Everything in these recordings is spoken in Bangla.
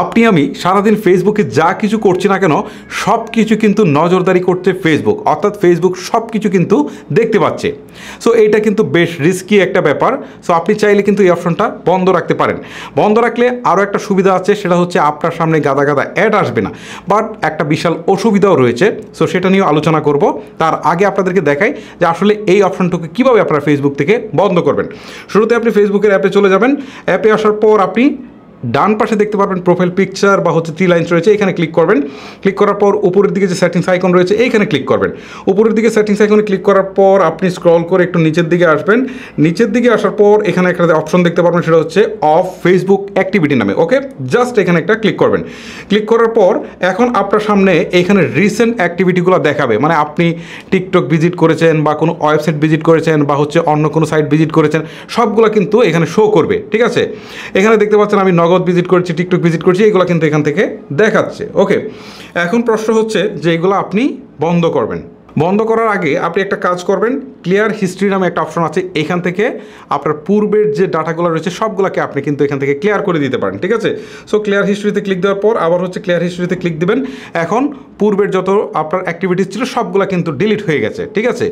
আপনি আমি সারাদিন ফেসবুকে যা কিছু করছি না কেন সব কিছু কিন্তু নজরদারি করছে ফেসবুক অর্থাৎ ফেসবুক সব কিছু কিন্তু দেখতে পাচ্ছে সো এইটা কিন্তু বেশ রিস্কি একটা ব্যাপার সো আপনি চাইলে কিন্তু এই অপশনটা বন্ধ রাখতে পারেন বন্ধ রাখলে আরও একটা সুবিধা আছে সেটা হচ্ছে আপনার সামনে গাদা গাদা অ্যাড আসবে না বাট একটা বিশাল অসুবিধাও রয়েছে সো সেটা নিয়েও আলোচনা করব তার আগে আপনাদেরকে দেখাই যে আসলে এই অপশনটুকু কীভাবে আপনারা ফেসবুক থেকে বন্ধ করবেন শুরুতে আপনি ফেসবুকের অ্যাপে চলে যাবেন অ্যাপে আসার পর আপনি ডান পাশে দেখতে পারবেন প্রোফাইল পিকচার বা হচ্ছে থ্রি লাইনস রয়েছে এখানে ক্লিক করবেন ক্লিক করার পর উপরের দিকে যে সেটিংস আইকন রয়েছে এইখানে ক্লিক করবেন উপরের দিকে সেটিংস আইকনে ক্লিক করার পর আপনি স্ক্রল করে একটু নিচের দিকে আসবেন নিচের দিকে আসার পর এখানে একটা অপশন দেখতে পারবেন সেটা হচ্ছে অফ ফেসবুক অ্যাক্টিভিটি নামে ওকে জাস্ট এখানে একটা ক্লিক করবেন ক্লিক করার পর এখন আপনার সামনে এখানে রিসেন্ট অ্যাক্টিভিটিগুলো দেখাবে মানে আপনি টিকটক ভিজিট করেছেন বা কোনো ওয়েবসাইট ভিজিট করেছেন বা হচ্ছে অন্য কোনো সাইট ভিজিট করেছেন সবগুলো কিন্তু এখানে শো করবে ঠিক আছে এখানে দেখতে পাচ্ছেন আমি নগ জগৎ ভিজিট করছি টিকটক ভিজিট করছি এগুলো কিন্তু এখান থেকে দেখাচ্ছে ওকে এখন প্রশ্ন হচ্ছে যে এগুলো আপনি বন্ধ করবেন বন্ধ করার আগে আপনি একটা কাজ করবেন ক্লিয়ার হিস্ট্রি নামে একটা অপশন আছে এখান থেকে আপনার পূর্বের যে ডাটাগুলো রয়েছে সবগুলোকে আপনি কিন্তু এখান থেকে ক্লিয়ার করে দিতে পারেন ঠিক আছে সো ক্লিয়ার হিস্ট্রিতে ক্লিক দেওয়ার পর আবার হচ্ছে ক্লিয়ার হিস্ট্রিতে ক্লিক দেবেন এখন পূর্বের যত আপনার অ্যাক্টিভিটিস ছিল সবগুলো কিন্তু ডিলিট হয়ে গেছে ঠিক আছে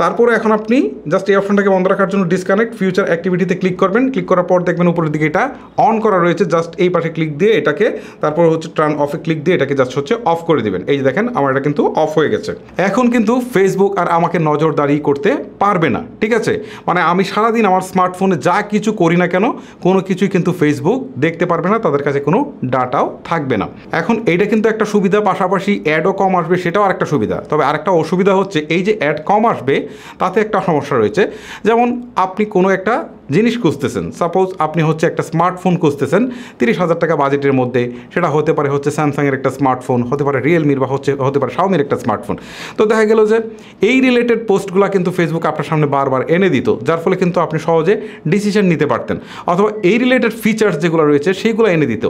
তারপরে এখন আপনি জাস্ট এই অপশনটাকে বন্ধ রাখার জন্য ডিসকানেক্ট ফিউচার অ্যাক্টিভিটিতে ক্লিক করবেন ক্লিক করার পর দেখবেন উপরের দিকে এটা অন করা রয়েছে জাস্ট এই পাশে ক্লিক দিয়ে এটাকে তারপর হচ্ছে টার্ন অফে ক্লিক দিয়ে এটাকে জাস্ট হচ্ছে অফ করে দিবেন এই যে দেখেন আমার এটা কিন্তু অফ হয়ে গেছে এখন কিন্তু ফেসবুক আর আমাকে নজরদারি করতে করতে পারবে না ঠিক আছে মানে আমি সারাদিন আমার স্মার্টফোনে যা কিছু করি না কেন কোনো কিছুই কিন্তু ফেসবুক দেখতে পারবে না তাদের কাছে কোনো ডাটাও থাকবে না এখন এইটা কিন্তু একটা সুবিধা পাশাপাশি অ্যাডও কম আসবে সেটাও আরেকটা সুবিধা তবে আরেকটা অসুবিধা হচ্ছে এই যে অ্যাড কম আসবে তাতে একটা সমস্যা রয়েছে যেমন আপনি কোনো একটা জিনিস খুঁজতেছেন সাপোজ আপনি হচ্ছে একটা স্মার্টফোন খুঁজতেছেন তিরিশ হাজার টাকা বাজেটের মধ্যে সেটা হতে পারে হচ্ছে স্যামসাংয়ের একটা স্মার্টফোন হতে পারে রিয়েলমির বা হচ্ছে হতে পারে শাওমির একটা স্মার্টফোন তো দেখা গেল যে এই রিলেটেড পোস্টগুলো কিন্তু ফেসবুক আপনার সামনে বারবার এনে দিত যার ফলে কিন্তু আপনি সহজে ডিসিশন নিতে পারতেন অথবা এই রিলেটেড ফিচার্স যেগুলো রয়েছে সেইগুলো এনে দিত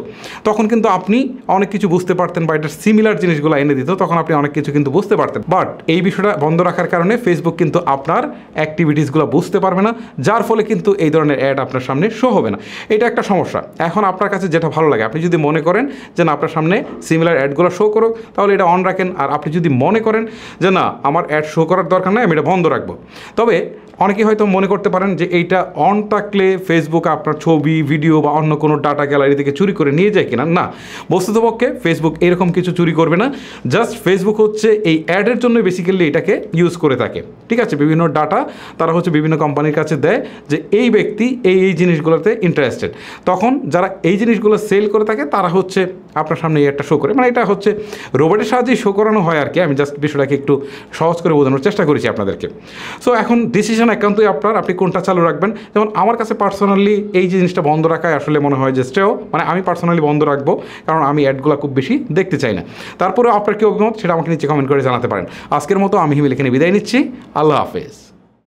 তখন কিন্তু আপনি অনেক কিছু বুঝতে পারতেন বা এটার সিমিলার জিনিসগুলো এনে দিত তখন আপনি অনেক কিছু কিন্তু বুঝতে পারতেন বাট এই বিষয়টা বন্ধ রাখার কারণে ফেসবুক কিন্তু আপনার অ্যাক্টিভিটিসগুলো বুঝতে পারবে না যার ফলে কিন্তু এই এই ধরনের অ্যাড আপনার সামনে শো হবে না এটা একটা সমস্যা এখন আপনার কাছে যেটা ভালো লাগে আপনি যদি মনে করেন যে না আপনার সামনে সিমিলার অ্যাডগুলো শো করুক তাহলে এটা অন রাখেন আর আপনি যদি মনে করেন যে না আমার অ্যাড শো করার দরকার নাই আমি এটা বন্ধ রাখবো তবে অনেকে হয়তো মনে করতে পারেন যে এইটা অন থাকলে ফেসবুক আপনার ছবি ভিডিও বা অন্য কোনো ডাটা গ্যালারি থেকে চুরি করে নিয়ে যায় কিনা না বস্তুতপক্ষে ফেসবুক এরকম কিছু চুরি করবে না জাস্ট ফেসবুক হচ্ছে এই অ্যাডের জন্য বেসিক্যালি এটাকে ইউজ করে থাকে ঠিক আছে বিভিন্ন ডাটা তারা হচ্ছে বিভিন্ন কোম্পানির কাছে দেয় যে এই ব্যক্তি এই এই জিনিসগুলোতে ইন্টারেস্টেড তখন যারা এই জিনিসগুলো সেল করে থাকে তারা হচ্ছে আপনার সামনে এই একটা শো করে মানে এটা হচ্ছে রোবটের সাহায্যেই শো করানো হয় আর কি আমি জাস্ট বিষয়টাকে একটু সহজ করে বোঝানোর চেষ্টা করেছি আপনাদেরকে সো এখন ডিসিশন সেখানে একান্তই আপনার আপনি কোনটা চালু রাখবেন যেমন আমার কাছে পার্সোনালি এই জিনিসটা বন্ধ রাখায় আসলে মনে হয় যে স্টেও মানে আমি পার্সোনালি বন্ধ রাখবো কারণ আমি অ্যাডগুলো খুব বেশি দেখতে চাই না তারপরে আপনার কী অভিমত সেটা আমাকে নিচে কমেন্ট করে জানাতে পারেন আজকের মতো আমি হিমিল এখানে বিদায় নিচ্ছি আল্লাহ হাফেজ